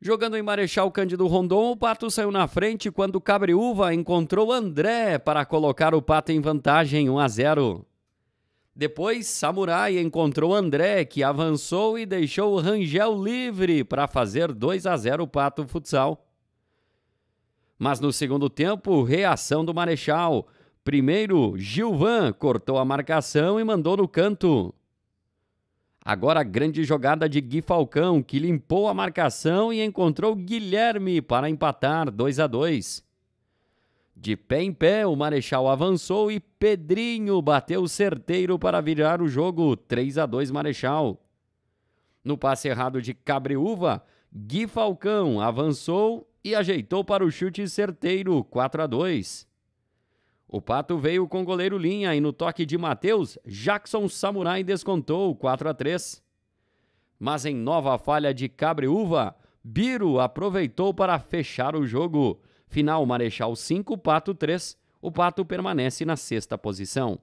Jogando em Marechal Cândido Rondon, o Pato saiu na frente quando Cabriúva encontrou André para colocar o Pato em vantagem 1 a 0. Depois, Samurai encontrou André, que avançou e deixou o Rangel livre para fazer 2 a 0 o Pato Futsal. Mas no segundo tempo, reação do Marechal. Primeiro, Gilvan cortou a marcação e mandou no canto. Agora a grande jogada de Gui Falcão, que limpou a marcação e encontrou Guilherme para empatar 2 a 2. De pé em pé, o Marechal avançou e Pedrinho bateu certeiro para virar o jogo 3 a 2 Marechal. No passe errado de Cabriúva, Gui Falcão avançou e ajeitou para o chute certeiro 4 a 2. O Pato veio com goleiro linha e no toque de Matheus, Jackson Samurai descontou 4 a 3. Mas em nova falha de Cabreúva, Biro aproveitou para fechar o jogo. Final Marechal 5, Pato 3. O Pato permanece na sexta posição.